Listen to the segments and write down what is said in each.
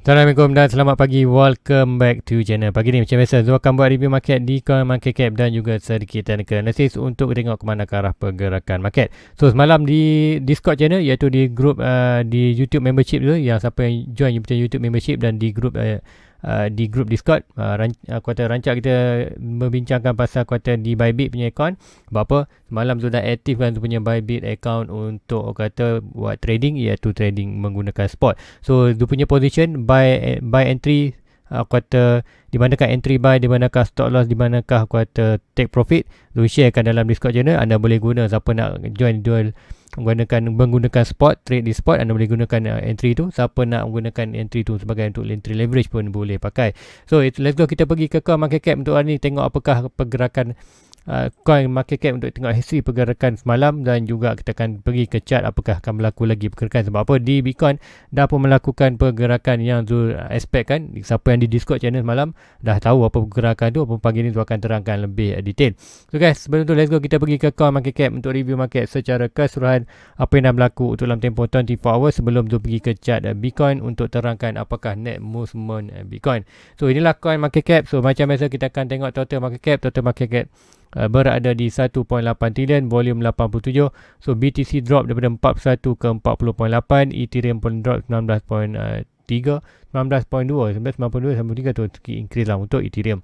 Assalamualaikum dan selamat pagi. Welcome back to channel. Pagi ni macam biasa, Zul akan buat review market di Coin Market Cap dan juga sedikit technical analysis untuk tengok ke mana ke arah pergerakan market. So semalam di Discord channel iaitu di group uh, di YouTube membership tu yang siapa yang join YouTube membership dan di group. uh, uh, di grup Discord. Uh, ran- uh, kuartal rancak kita membincangkan pasal kuartal di Bybit punya account. Sebab apa? Semalam tu dah aktifkan tu punya Bybit account untuk kata buat trading iaitu trading menggunakan spot. So, dia punya position buy buy entry aku uh, kata di manakah entry buy di manakah stop loss di manakah aku kata take profit lu sharekan dalam discord channel anda boleh guna siapa nak join duel menggunakan menggunakan spot trade di spot anda boleh gunakan uh, entry tu siapa nak menggunakan entry tu sebagai untuk entry leverage pun boleh pakai so let's go kita pergi ke core market cap untuk hari ni tengok apakah pergerakan coin ah, market cap untuk tengok history pergerakan semalam dan juga kita akan pergi ke chart apakah akan berlaku lagi pergerakan sebab apa di Bitcoin dah pun melakukan pergerakan yang Zul expect kan siapa yang di Discord channel semalam dah tahu apa pergerakan tu apa pagi ni tu akan terangkan lebih detail so guys sebelum tu let's go kita pergi ke coin market cap untuk review market secara keseluruhan apa yang dah berlaku untuk dalam tempoh 24 hours sebelum tu pergi ke chart Bitcoin untuk terangkan apakah net movement Bitcoin so inilah coin market cap so macam biasa kita akan tengok total market cap total market cap Eh, berada di 1.8 trilion volume 87 so BTC drop daripada 41 ke 40.8 Ethereum pun drop 19.3 19.2 sampai 92 93 tu increase lah untuk Ethereum.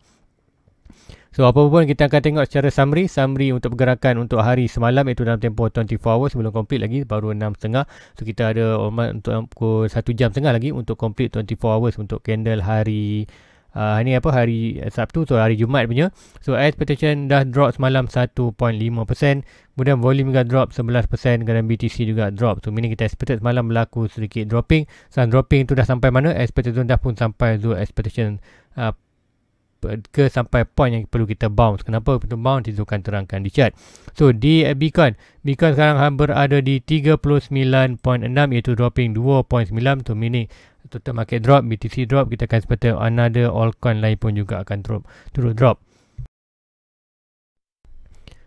So apa pun kita akan tengok secara summary, summary untuk pergerakan untuk hari semalam itu dalam tempoh 24 hours belum complete lagi baru 6.30. So kita ada untuk pukul 1 jam setengah lagi untuk complete 24 hours untuk candle hari uh, ah, ni apa hari eh, Sabtu so hari Jumaat punya so expectation dah drop semalam 1.5% kemudian volume juga drop 11% kerana BTC juga drop so mini kita expected semalam berlaku sedikit dropping so dropping tu dah sampai mana expectation dah pun sampai zero expectation uh, ke sampai point yang perlu kita bounce kenapa perlu bounce itu akan terangkan di chart so di Bitcoin Bitcoin sekarang berada di 39.6 iaitu dropping 2.9 so meaning total market drop, BTC drop, kita akan sepatutnya another all coin lain pun juga akan drop, turut drop.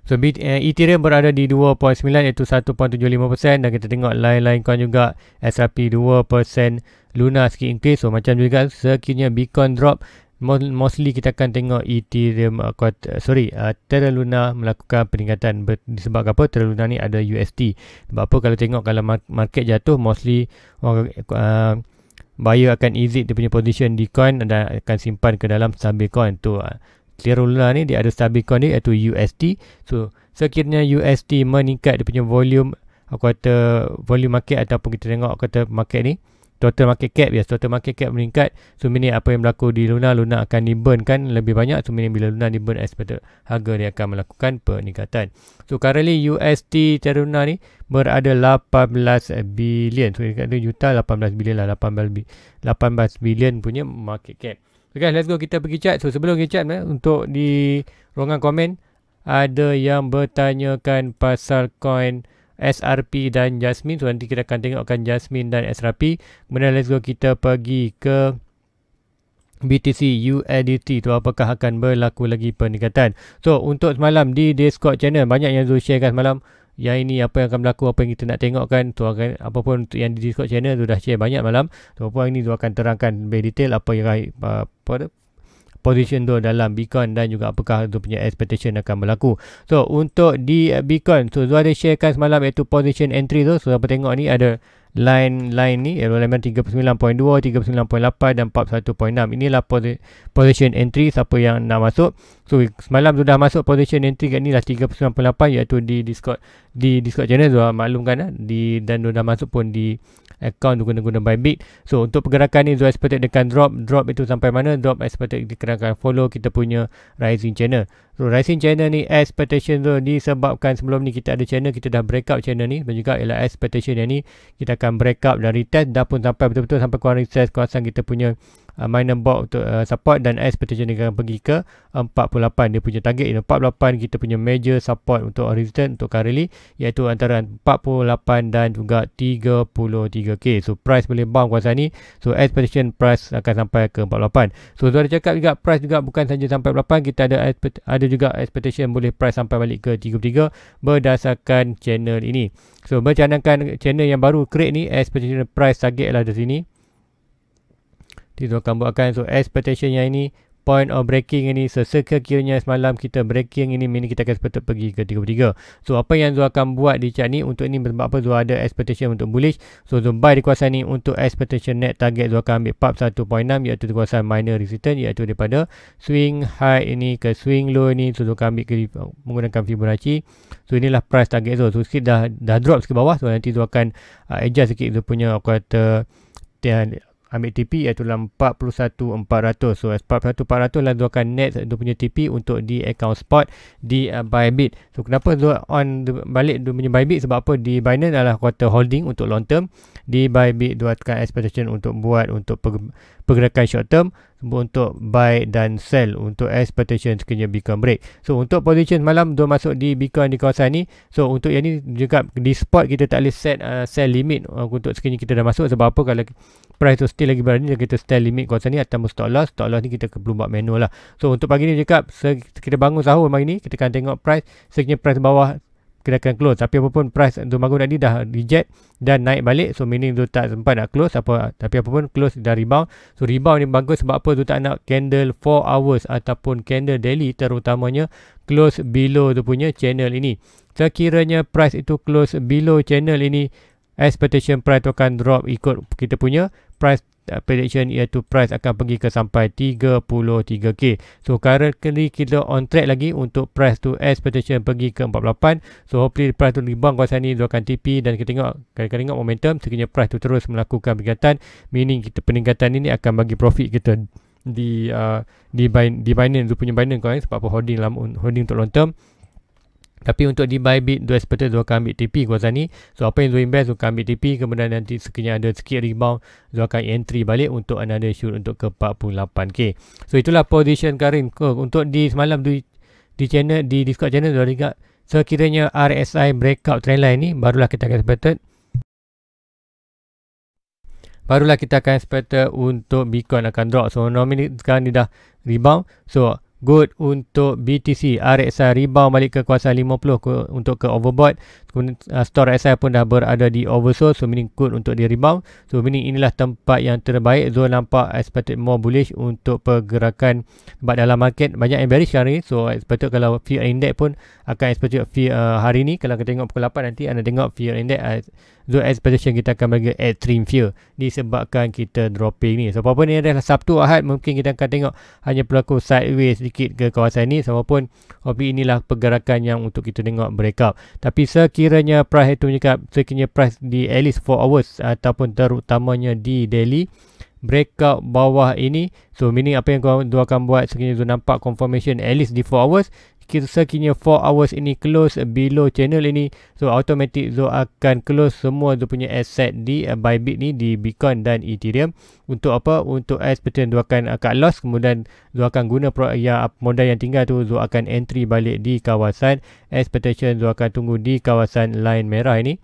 So bit, eh, Ethereum berada di 2.9 iaitu 1.75% dan kita tengok lain-lain coin juga SRP 2% Luna sikit increase. So macam juga sekiranya Bitcoin drop mostly kita akan tengok Ethereum eh, eh, sorry uh, Terra Luna melakukan peningkatan ber, disebabkan apa Terra Luna ni ada UST. Sebab apa kalau tengok kalau market jatuh mostly orang uh, buyer akan exit dia punya position di coin dan akan simpan ke dalam coin tu ah, clear Luna lah ni dia ada coin ni iaitu UST so sekiranya UST meningkat dia punya volume aku kata volume market ataupun kita tengok aku kata market ni total market cap ya yes, total market cap meningkat so meaning apa yang berlaku di Luna Luna akan di burn kan lebih banyak so meaning bila Luna di burn as harga dia akan melakukan peningkatan so currently UST Terra ni berada 18 bilion so kita juta 18 bilion lah 18, 18 bilion punya market cap so guys let's go kita pergi chat so sebelum kita chat eh, untuk di ruangan komen ada yang bertanyakan pasal coin SRP dan Jasmine. So nanti kita akan tengokkan Jasmine dan SRP. Kemudian let's go kita pergi ke BTC UADT tu apakah akan berlaku lagi peningkatan. So untuk semalam di Discord channel banyak yang Zul sharekan semalam. Yang ini apa yang akan berlaku, apa yang kita nak tengokkan tu akan apapun untuk yang di Discord channel tu dah share banyak malam. Tu apa ini tu akan terangkan lebih detail apa yang uh, apa position tu dalam Bitcoin dan juga apakah tu punya expectation akan berlaku. So untuk di eh, Bitcoin, so Zul sharekan semalam iaitu position entry tu. So siapa tengok ni ada line-line ni elemen 39.2, 39.8 dan 41.6. Inilah position entry siapa yang nak masuk. So semalam sudah masuk position entry kat ni lah 39.8 iaitu di Discord di Discord channel sudah maklumkan lah, di dan sudah masuk pun di account tu guna-guna Bybit. So untuk pergerakan ni Zoe expected dekat drop, drop itu sampai mana? Drop expected dikenakan follow kita punya rising channel. So Rising Channel ni expectation tu ni sebabkan sebelum ni kita ada channel kita dah break up channel ni dan juga ialah expectation yang ni kita akan break up dari test dah pun sampai betul-betul sampai kurang reset kawasan kita punya uh, minor bulk untuk uh, support dan S yang akan pergi ke 48 dia punya target ialah 48 kita punya major support untuk resistance untuk currently iaitu antara 48 dan juga 33k so price boleh bounce kuasa ni so S position price akan sampai ke 48 so saya dah cakap juga price juga bukan saja sampai 48 kita ada ada juga expectation boleh price sampai balik ke 33 berdasarkan channel ini so bercanangkan channel yang baru create ni expectation price target adalah di sini jadi tuan-tuan buatkan. So expectation yang ini. Point of breaking ini sesekiranya semalam kita breaking ini mini kita akan sepatut pergi ke 33. So apa yang Zul akan buat di chart ni untuk ini sebab apa Zul ada expectation untuk bullish. So Zul buy di kuasa ni untuk expectation net target Zul akan ambil pop 1.6 iaitu di kuasa minor resistance iaitu daripada swing high ini ke swing low ini Zul akan ambil ke, menggunakan Fibonacci. So inilah price target Zul. So sikit dah, dah drop sikit bawah so nanti Zul akan uh, adjust sikit Zul punya aku kata ambil TP iaitu dalam 41400 so as 41400 lah Zul akan net Zul punya TP untuk di account spot di uh, Bybit so kenapa Zul on the, balik Zul punya Bybit sebab apa di Binance adalah quarter holding untuk long term di Bybit Zul akan expectation untuk buat untuk pergerakan short term untuk buy dan sell untuk expectation sekiranya Bitcoin break so untuk position malam Zul masuk di Bitcoin di kawasan ni so untuk yang ni juga di spot kita tak boleh set uh, sell limit uh, untuk sekiranya kita dah masuk sebab apa kalau price tu still lagi berani dan kita stay limit kawasan ni atau stop loss stop loss ni kita belum buat manual lah so untuk pagi ni cakap kita bangun sahur pagi ni kita akan tengok price sekiranya price bawah kita akan close tapi apapun price untuk bangun tadi dah reject dan naik balik so meaning tu tak sempat nak close apa tapi apapun close dah rebound so rebound ni bagus sebab apa tu tak nak candle 4 hours ataupun candle daily terutamanya close below tu punya channel ini sekiranya price itu close below channel ini expectation price tu akan drop ikut kita punya price prediction iaitu price akan pergi ke sampai 33k so currently kita on track lagi untuk price to expectation pergi ke 48 so hopefully price tu lebang kawasan ni dia akan TP dan kita tengok kita tengok momentum sekiranya price tu terus melakukan peningkatan meaning kita peningkatan ini akan bagi profit kita di uh, di, bin, di Binance tu punya Binance coin sebab apa holding, lama, holding untuk long term tapi untuk di buy bit dua seperti dua akan ambil TP kuasa ni. So apa yang dua invest, Zul akan ambil TP. Kemudian nanti sekiranya ada sikit rebound, dua akan entry balik untuk another shoot untuk ke 48K. So itulah position Karim. Untuk di semalam di, di channel, di Discord channel, Zul ingat sekiranya RSI breakout trendline ni, barulah kita akan expected. Barulah kita akan expected untuk Bitcoin akan drop. So nominik sekarang ni dah rebound. So good untuk BTC RSI rebound balik ke kuasa 50 ke, untuk ke overbought kemudian uh, store RSI pun dah berada di oversold so meaning good untuk di rebound so meaning inilah tempat yang terbaik zone nampak expected more bullish untuk pergerakan sebab dalam market banyak yang bearish hari ni so expected kalau fear index pun akan expected fear uh, hari ni kalau kita tengok pukul 8 nanti anda tengok fear index uh, zone expectation kita akan bagi extreme fear disebabkan kita dropping ni so apa pun ni adalah Sabtu Ahad mungkin kita akan tengok hanya pelaku sideways sedikit ke kawasan ini sama pun hobi inilah pergerakan yang untuk kita tengok breakout tapi sekiranya price itu menyekap sekiranya price di at least 4 hours ataupun terutamanya di daily breakout bawah ini so meaning apa yang kau akan buat sekiranya tu nampak confirmation at least di 4 hours sekiranya 4 hours ini close below channel ini so automatic Zoe akan close semua Zoe punya asset di uh, Bybit ni di Bitcoin dan Ethereum untuk apa? untuk as seperti yang akan uh, eh, cut loss kemudian Zoe akan guna pro, ya, modal yang tinggal tu Zoe akan entry balik di kawasan expectation Zoe akan tunggu di kawasan line merah ini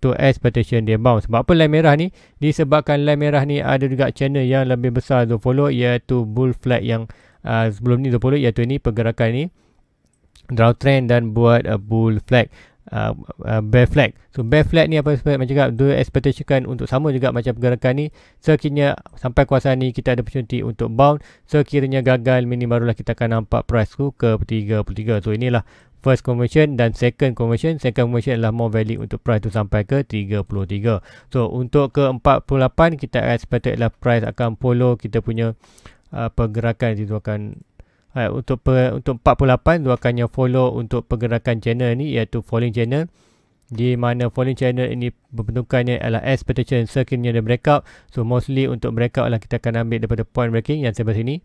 to expectation dia bounce. Sebab apa line merah ni? Disebabkan line merah ni ada juga channel yang lebih besar Zoe follow iaitu bull flag yang uh, sebelum ni Zoe follow iaitu ni pergerakan ni draw trend dan buat uh, bull flag Uh, uh, bear flag so bear flag ni apa macam cakap dua expectation kan untuk sama juga macam pergerakan ni sekiranya sampai kuasa ni kita ada percuti untuk bound sekiranya gagal minimum barulah kita akan nampak price tu ke 33 so inilah first conversion dan second conversion second conversion adalah more value untuk price tu sampai ke 33 so untuk ke 48 kita expected lah price akan follow kita punya uh, pergerakan itu akan Right, untuk per, untuk 48 dua akan follow untuk pergerakan channel ni iaitu falling channel di mana falling channel ini bentukannya adalah expectation sekiranya dia breakout so mostly untuk breakout lah kita akan ambil daripada point breaking yang sebelah sini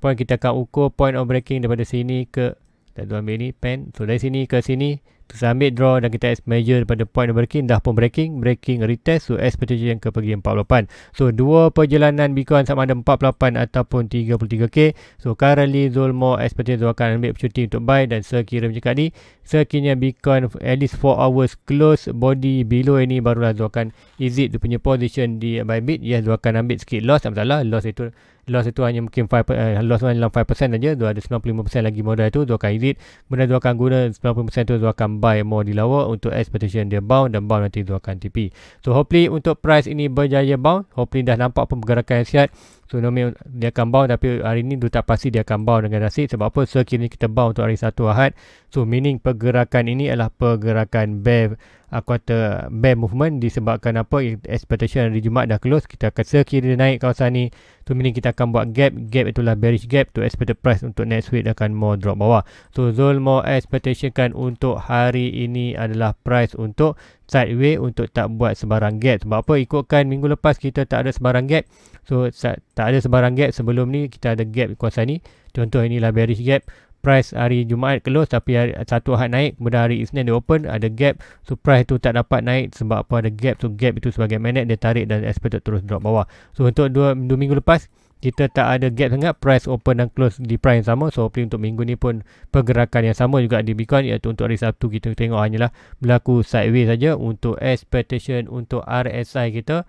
point kita akan ukur point of breaking daripada sini ke kita dua ini pen so dari sini ke sini terus ambil draw dan kita as measure daripada point yang breaking dah pun breaking breaking retest so as percaya yang ke pergi 48 so dua perjalanan Bitcoin sama ada 48 ataupun 33k so currently zolmo as percaya akan ambil percuti untuk buy dan sekiranya macam ni sekiranya Bitcoin at least 4 hours close body below ini barulah Zul akan exit tu punya position di Bybit yes Zul akan ambil sikit loss tak masalah loss itu loss itu hanya mungkin 5 uh, eh, loss hanya dalam 5% saja dua ada 95% lagi modal itu dua akan exit kemudian dua akan guna 90% tu dua akan buy more di lower untuk expectation dia bound dan bound nanti dua akan TP so hopefully untuk price ini berjaya bound hopefully dah nampak pergerakan yang sihat So no mean dia akan bound tapi hari ini tu tak pasti dia akan bound dengan nasib sebab apa sekiranya kita bound untuk hari satu Ahad. So meaning pergerakan ini adalah pergerakan bear aku ah, kata bear movement disebabkan apa expectation hari Jumaat dah close kita akan sekiranya naik kawasan ni tu so, meaning kita akan buat gap gap itulah bearish gap to expect the price untuk next week akan more drop bawah so zone more expectation kan untuk hari ini adalah price untuk sideway untuk tak buat sebarang gap sebab apa ikutkan minggu lepas kita tak ada sebarang gap so tak ada sebarang gap sebelum ni kita ada gap di kuasa ni contoh inilah bearish gap price hari Jumaat close tapi hari satu ahad naik kemudian hari Isnin dia open ada gap so price tu tak dapat naik sebab apa ada gap so gap itu sebagai magnet dia tarik dan expected terus drop bawah so untuk dua, dua minggu lepas kita tak ada gap sangat price open dan close di price yang sama so hopefully untuk minggu ni pun pergerakan yang sama juga di Bitcoin iaitu untuk hari Sabtu kita tengok hanyalah berlaku sideways saja untuk expectation untuk RSI kita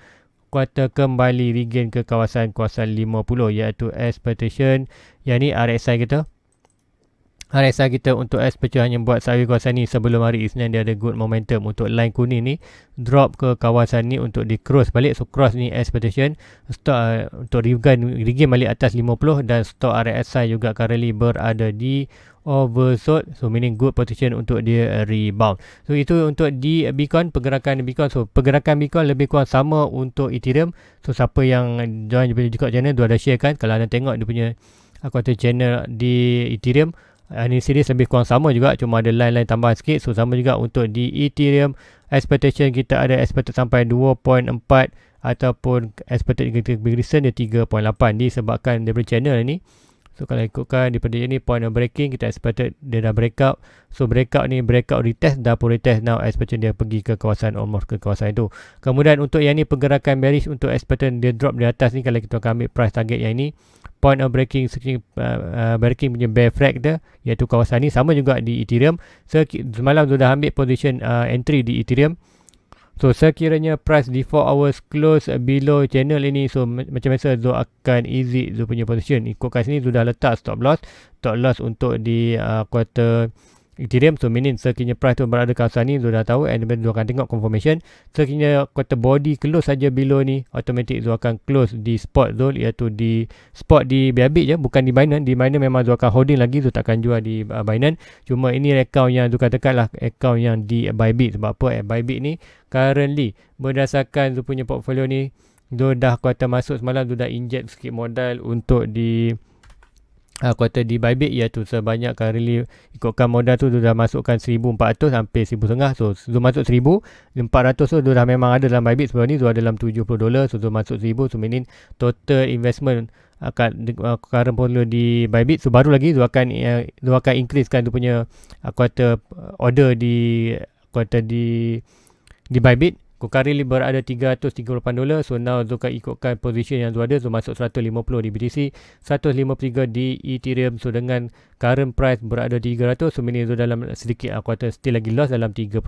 kuarta kembali regain ke kawasan kawasan 50 iaitu expectation yang ni RSI kita Hari saya kita untuk S pecahannya buat saya kawasan ni sebelum hari Isnin dia ada good momentum untuk line kuning ni drop ke kawasan ni untuk di cross balik so cross ni S position stock uh, untuk regain regain balik atas 50 dan stock RSI juga currently berada di oversold so meaning good position untuk dia rebound so itu untuk di Bitcoin pergerakan Bitcoin so pergerakan Bitcoin lebih kurang sama untuk Ethereum so siapa yang join juga channel dua ada share kan kalau anda tengok dia punya uh, aku ada channel di Ethereum Uh, ini series lebih kurang sama juga cuma ada line-line tambahan sikit so sama juga untuk di Ethereum expectation kita ada expected sampai 2.4 ataupun expected kita lebih recent dia 3.8 disebabkan daripada channel ni so kalau ikutkan daripada ini point of breaking kita expected dia dah breakout so breakout ni breakout retest dah pun retest now expectation dia pergi ke kawasan almost ke kawasan itu kemudian untuk yang ni pergerakan bearish untuk expectation dia drop di atas ni kalau kita akan ambil price target yang ni point of breaking uh, uh, breaking punya bear flag dia iaitu kawasan ni sama juga di Ethereum so, semalam tu dah ambil position uh, entry di Ethereum so sekiranya price di 4 hours close below channel ini so macam biasa Zul akan easy Zul punya position ikutkan sini Zul dah letak stop loss stop loss untuk di uh, quarter Ethereum so meaning sekiranya price tu berada kawasan ni Zul dah tahu and then Zul akan tengok confirmation sekiranya kata body close saja below ni automatic Zul akan close di spot tu, iaitu di spot di Bybit je bukan di Binance di Binance memang Zul akan holding lagi Zul takkan jual di uh, Binance cuma ini account yang Zul katakan lah account yang di Bybit sebab apa eh, Bybit ni currently berdasarkan tu punya portfolio ni Zul dah kuat masuk semalam Zul dah inject sikit modal untuk di uh, ah, quarter di Bybit iaitu sebanyak kan really ikutkan modal tu dia dah masukkan 1400 sampai 1500 so dia masuk 1400 tu dia dah memang ada dalam Bybit sebelum ni dia dalam 70 dolar so dia masuk 1000 so meaning total investment akan uh, ah, current portfolio di Bybit so baru lagi dia akan uh, akan increase kan dia punya uh, ah, quarter order di quarter di di Bybit Kukarili berada 338 dolar. So now Zuka ikutkan position yang tu ada. So masuk 150 di BTC. 153 di Ethereum. So dengan current price berada 300. So mini tu dalam sedikit aku kata still lagi loss dalam 34.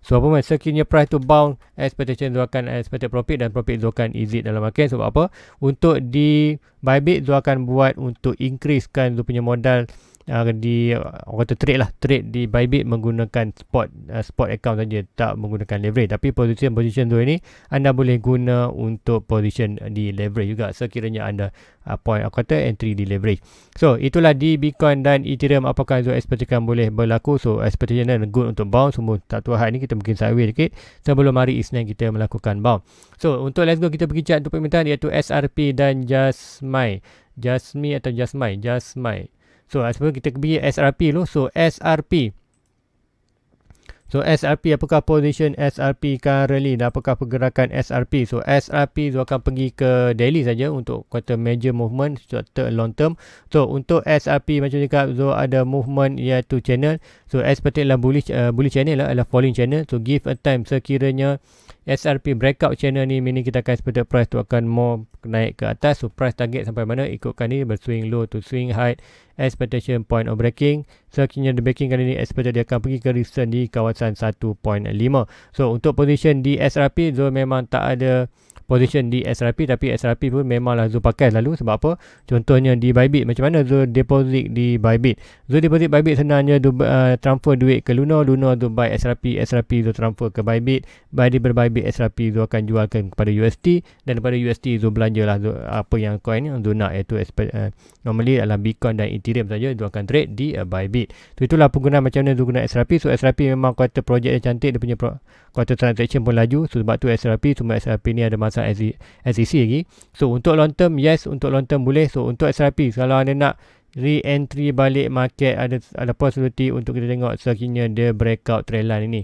So apa pun sekiranya price tu bound. Expectation tu akan expected profit. Dan profit tu akan easy dalam market. Sebab apa? Untuk di Bybit tu akan buat untuk increasekan tu punya modal uh, di orang kata trade lah trade di Bybit menggunakan spot uh, spot account saja tak menggunakan leverage tapi position position tu ini anda boleh guna untuk position di leverage juga sekiranya anda uh, point aku kata entry di leverage so itulah di Bitcoin dan Ethereum apakah zone expectation boleh berlaku so expectation dan good untuk bounce semua tak tua hari ni kita mungkin sideways sikit sebelum hari Isnin kita melakukan bounce so untuk let's go kita pergi chat untuk permintaan iaitu SRP dan Jasmine Jasmine atau Jasmine Jasmine So sebelum kita pergi SRP dulu. So SRP. So SRP apakah position SRP currently kan dan apakah pergerakan SRP. So SRP tu akan pergi ke daily saja untuk quarter major movement short long term. So untuk SRP macam ni cakap so ada movement iaitu channel. So expected lah bullish, uh, bullish channel lah, adalah falling channel. So give a time sekiranya SRP breakout channel ni mini kita akan expected price tu akan more naik ke atas so price target sampai mana ikutkan ni berswing low to swing high expectation point of breaking selanjutnya so, the breaking kali ni expected dia akan pergi ke resistance di kawasan 1.5 so untuk position di SRP zone memang tak ada position di SRP tapi SRP pun memanglah Zul pakai lalu sebab apa contohnya di Bybit macam mana Zul deposit di Bybit Zul deposit Bybit senangnya du, uh, transfer duit ke Luna Luna Zul buy SRP SRP Zul transfer ke Bybit Bybit berbuy habis SRP Zul akan jualkan kepada UST dan daripada UST Zul belanjalah Zul, apa yang coin yang Zul nak iaitu uh, normally adalah Bitcoin dan Ethereum saja Zul akan trade di uh, Bybit. So itulah penggunaan macam mana tu guna SRP. So SRP memang kuota projek yang cantik dia punya pro, kuota transaction pun laju. So sebab tu SRP semua SRP ni ada masa SEC lagi. So untuk long term yes untuk long term boleh. So untuk SRP kalau anda nak re-entry balik market ada ada possibility untuk kita tengok sekiranya dia breakout trend line ini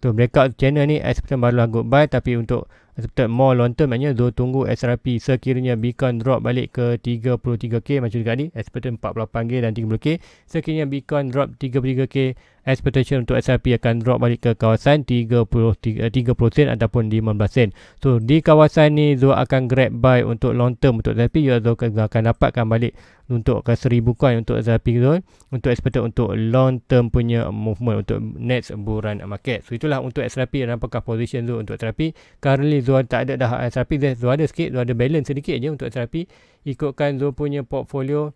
tu breakout channel ni as eh, pertama baru lah goodbye tapi untuk expected more long term maknanya dua tunggu SRP sekiranya Bitcoin drop balik ke 33k macam dekat ni expected 48k dan 30k sekiranya Bitcoin drop 33k expectation untuk SRP akan drop balik ke kawasan 30 30 eh, sen ataupun 15 sen. So di kawasan ni Zul akan grab buy untuk long term untuk SRP you akan, akan dapatkan balik untuk ke 1000 coin untuk SRP Zul untuk expected untuk long term punya movement untuk next bull run market. So itulah untuk SRP dan apakah position Zul untuk SRP. Currently zone tak ada dah SRP eh, dia zone ada sikit zone ada balance sedikit je untuk SRP ikutkan zone punya portfolio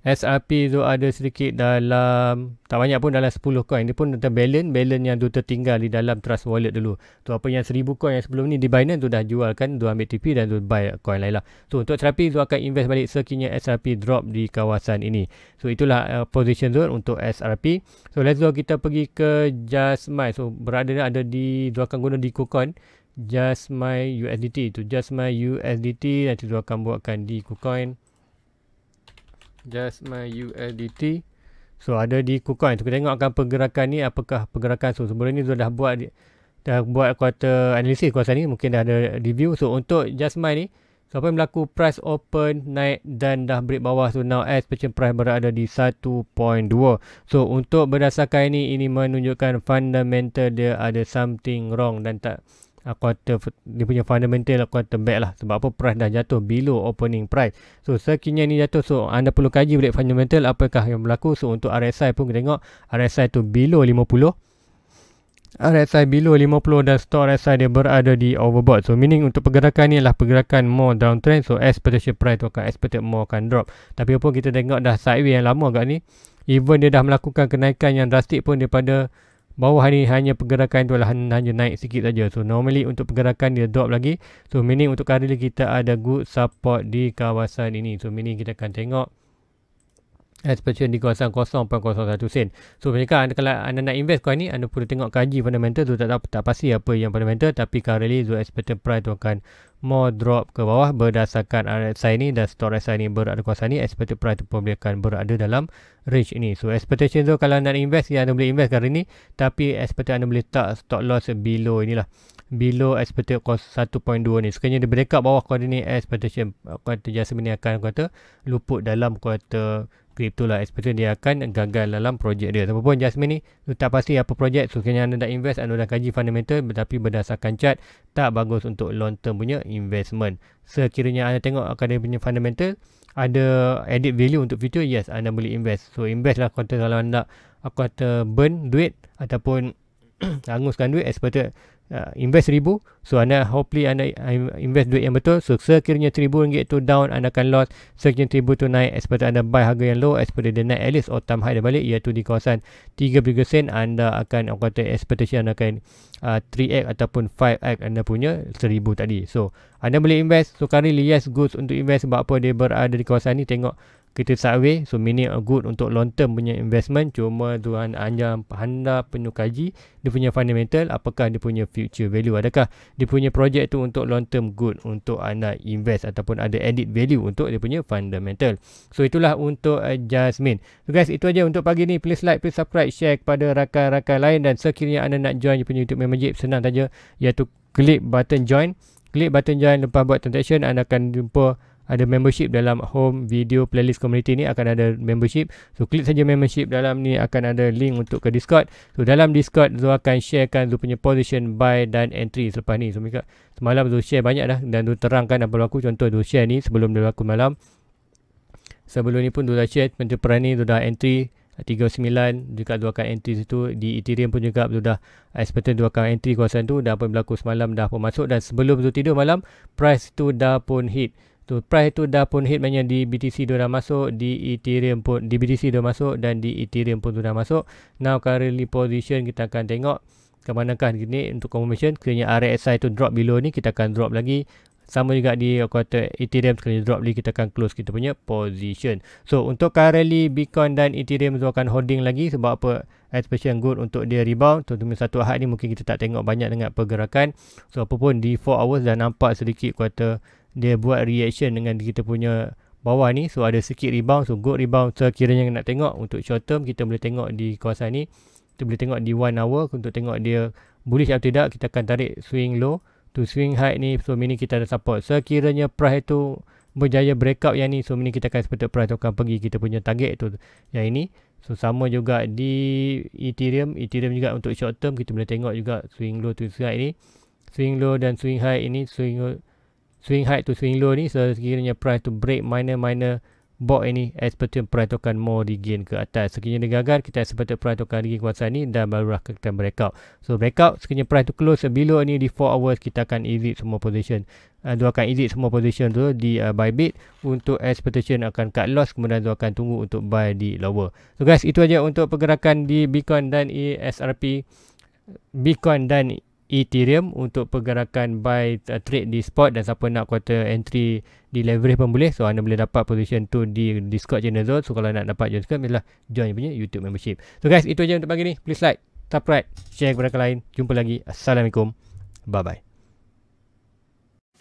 SRP zone ada sedikit dalam tak banyak pun dalam 10 coin dia pun tentang balance balance yang tu tertinggal di dalam trust wallet dulu tu apa yang 1000 coin yang sebelum ni di Binance tu dah jual kan tu ambil TP dan tu buy coin lain lah so untuk SRP tu akan invest balik sekiranya SRP drop di kawasan ini so itulah uh, position zone untuk SRP so let's go kita pergi ke Jasmine so berada ni ada di dua akan guna di KuCoin just my USDT itu just my USDT nanti dia akan buatkan di KuCoin just my USDT so ada di KuCoin tu kita tengokkan pergerakan ni apakah pergerakan so sebelum ni sudah buat dah buat kuota analisis kuasa ni mungkin dah ada review so untuk just my ni so apa yang berlaku price open naik dan dah break bawah so now as percent price berada di 1.2 so untuk berdasarkan ini ini menunjukkan fundamental dia ada something wrong dan tak aku quarter dia punya fundamental quarter back lah sebab apa price dah jatuh below opening price so sekiranya ni jatuh so anda perlu kaji break fundamental apakah yang berlaku so untuk RSI pun kita tengok RSI tu below 50 RSI below 50 dan stock RSI dia berada di overbought. So meaning untuk pergerakan ni adalah pergerakan more downtrend. So expectation price tu akan expected more akan drop. Tapi pun kita tengok dah sideway yang lama agak ni. Even dia dah melakukan kenaikan yang drastik pun daripada bawah hari hanya pergerakan tu lah hanya naik sikit saja. So normally untuk pergerakan dia drop lagi. So meaning untuk kali ni kita ada good support di kawasan ini. So meaning kita akan tengok especially di kawasan satu sen. So jika kalau anda nak invest coin ni anda perlu tengok kaji fundamental tu tak tahu tak pasti apa yang fundamental tapi currently so expected price tu akan more drop ke bawah berdasarkan RSI ni dan stock RSI ni berada kuasa ni expected price tu pun akan berada dalam range ini. So expectation tu kalau nak invest ya anda boleh invest kali ni tapi expected anda boleh tak stock loss below inilah below expected cost 1.2 ni. Sekiranya dia berdekat bawah coordinate expectation kuantum jasa ini akan kata luput dalam kuantum crypto lah especially dia akan gagal dalam projek dia ataupun Jasmine ni tak pasti apa projek so kena anda dah invest anda dah kaji fundamental tetapi berdasarkan chart tak bagus untuk long term punya investment sekiranya anda tengok akan punya fundamental ada added value untuk future yes anda boleh invest so invest lah kalau anda aku kata burn duit ataupun hanguskan duit especially uh, invest seribu so anda hopefully anda invest duit yang betul so sekiranya seribu ringgit tu down anda akan loss sekiranya seribu tu naik as per anda buy harga yang low as per dia naik at least or time high dia balik iaitu di kawasan 33 sen anda akan orang kata expectation anda akan uh, 3x ataupun 5x anda punya seribu tadi so anda boleh invest so currently yes good untuk invest sebab apa dia berada di kawasan ni tengok kita survey so meaning good untuk long term punya investment cuma tuan anda anda penuh kaji dia punya fundamental apakah dia punya future value adakah dia punya project tu untuk long term good untuk anda invest ataupun ada added value untuk dia punya fundamental so itulah untuk uh, Jasmine so guys itu aja untuk pagi ni please like please subscribe share kepada rakan-rakan lain dan sekiranya anda nak join dia punya YouTube membership senang saja iaitu klik button join klik button join lepas buat transaction anda akan jumpa ada membership dalam home video playlist community ni akan ada membership so klik saja membership dalam ni akan ada link untuk ke discord so dalam discord Zul akan sharekan Zul punya position buy dan entry selepas ni so, semalam Zul share banyak dah dan Zul terangkan apa berlaku contoh Zul share ni sebelum dia berlaku malam sebelum ni pun Zul dah share macam peran ni Zul dah entry 39 juga dua akan entry situ di Ethereum pun juga sudah expected dua akan entry kawasan tu dah pun berlaku semalam dah pun masuk dan sebelum tu tidur malam price tu dah pun hit tu price tu dah pun hit banyak di BTC tu dah masuk di Ethereum pun di BTC dah masuk dan di Ethereum pun tu dah masuk now currently position kita akan tengok ke manakah ni untuk confirmation kerana RSI tu drop below ni kita akan drop lagi sama juga di quarter Ethereum sekali drop lagi kita akan close kita punya position. So untuk currently Bitcoin dan Ethereum tu akan holding lagi sebab apa Especially good untuk dia rebound. Tu demi satu hari ni mungkin kita tak tengok banyak dengan pergerakan. So apa pun di 4 hours dah nampak sedikit quarter dia buat reaction dengan kita punya bawah ni. So ada sikit rebound. So good rebound. Sekiranya nak tengok untuk short term kita boleh tengok di kawasan ni. Kita boleh tengok di one hour untuk tengok dia bullish atau tidak. Kita akan tarik swing low to swing high ni. So mini kita ada support. So kiranya price tu berjaya breakout yang ni. So mini kita akan sepatut price tu akan pergi kita punya target tu yang ini. So sama juga di Ethereum. Ethereum juga untuk short term kita boleh tengok juga swing low to swing high ni. Swing low dan swing high ini swing low swing high to swing low ni so sekiranya price tu break minor minor bot ini expected price token more regain ke atas sekiranya dia gagal kita expected price token regain kuasa ni dan barulah kita breakout so breakout sekiranya price tu close below ni di 4 hours kita akan exit semua position uh, dia akan exit semua position tu di uh, buy bid untuk expectation akan cut loss kemudian dia akan tunggu untuk buy di lower so guys itu aja untuk pergerakan di bitcoin dan ESRP bitcoin dan Ethereum untuk pergerakan buy uh, trade di spot dan siapa nak quarter entry di leverage pun boleh. So anda boleh dapat position tu di Discord channel Zone. So kalau nak dapat join Discord, bolehlah join punya YouTube membership. So guys, itu aja untuk pagi ni. Please like, subscribe, share kepada orang lain. Jumpa lagi. Assalamualaikum. Bye-bye.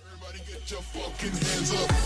Everybody get your fucking hands up.